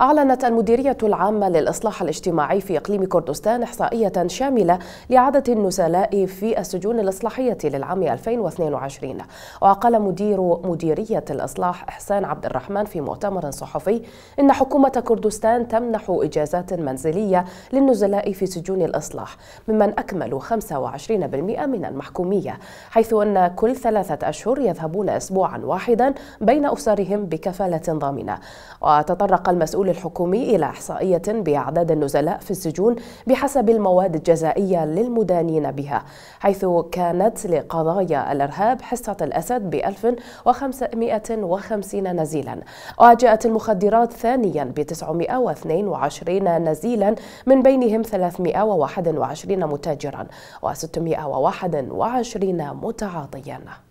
أعلنت المديرية العامة للإصلاح الاجتماعي في إقليم كردستان إحصائية شاملة لعدد النزلاء في السجون الإصلاحية للعام 2022 وقال مدير مديرية الإصلاح إحسان عبد الرحمن في مؤتمر صحفي إن حكومة كردستان تمنح إجازات منزلية للنزلاء في سجون الإصلاح ممن أكملوا 25% من المحكومية حيث أن كل ثلاثة أشهر يذهبون أسبوعا واحدا بين أسرهم بكفالة ضامنة وتطرق المسؤول الدخول الحكومي إلى إحصائية بأعداد النزلاء في السجون بحسب المواد الجزائية للمدانين بها حيث كانت لقضايا الإرهاب حصة الأسد ب 1550 نزيلا وجاءت المخدرات ثانيا ب 922 نزيلا من بينهم 321 متاجرا و 621 متعاطيا